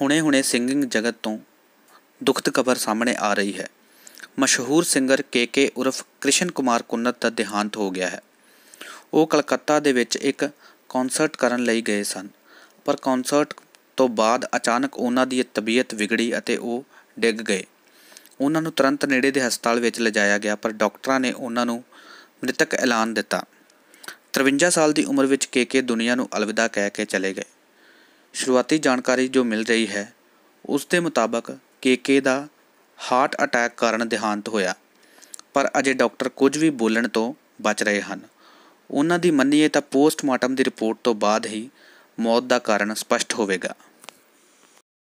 ਹੁਣੇ-ਹੁਣੇ singing ਜਗਤ ਤੋਂ ਦੁਖਦ ਖਬਰ ਸਾਹਮਣੇ ਆ ਰਹੀ ਹੈ ਮਸ਼ਹੂਰ ਸਿੰਗਰ ਕੇਕੇ ਉਰਫ ਕ੍ਰਿਸ਼ਨ ਕੁਮਾਰ ਕੁੰਨਤ ਦਾ ਦੇਹਾਂਤ ਹੋ ਗਿਆ ਹੈ ਉਹ ਕਲਕੱਤਾ ਦੇ ਵਿੱਚ ਇੱਕ ਕਨਸਰਟ ਕਰਨ ਲਈ ਗਏ ਸਨ ਪਰ ਕਨਸਰਟ ਤੋਂ ਬਾਅਦ ਅਚਾਨਕ ਉਹਨਾਂ ਦੀ ਤਬੀਅਤ ਵਿਗੜੀ ਅਤੇ ਉਹ ਡਿੱਗ ਗਏ ਉਹਨਾਂ ਨੂੰ ਤੁਰੰਤ ਨੇੜੇ ਦੇ ਹਸਪਤਾਲ ਵਿੱਚ ਲਿਜਾਇਆ ਗਿਆ ਪਰ ਡਾਕਟਰਾਂ ਨੇ ਉਹਨਾਂ ਨੂੰ ਮ੍ਰਿਤਕ ਐਲਾਨ ਦਿੱਤਾ 53 ਸਾਲ ਦੀ ਉਮਰ ਵਿੱਚ ਕੇਕੇ ਦੁਨੀਆ ਨੂੰ ਅਲਵਿਦਾ ਕਹਿ ਕੇ ਚਲੇ ਗਏ ਸ਼ੁਰੂਆਤੀ ਜਾਣਕਾਰੀ ਜੋ ਮਿਲ ਰਹੀ ਹੈ ਉਸ ਦੇ ਮੁਤਾਬਕ ਕੇਕੇ ਦਾ ਹਾਰਟ ਅਟੈਕ ਕਾਰਨ ਦੇਹਾਂਤ ਹੋਇਆ ਪਰ ਅਜੇ ਡਾਕਟਰ ਕੁਝ ਵੀ ਬੋਲਣ ਤੋਂ ਬਚ ਰਹੇ ਹਨ ਉਹਨਾਂ ਦੀ ਮੰਨੀਏ ਤਾਂ ਪੋਸਟਮਾਰਟਮ ਦੀ ਰਿਪੋਰਟ ਤੋਂ ਬਾਅਦ ਹੀ ਮੌਤ ਦਾ ਕਾਰਨ ਸਪਸ਼ਟ ਹੋਵੇਗਾ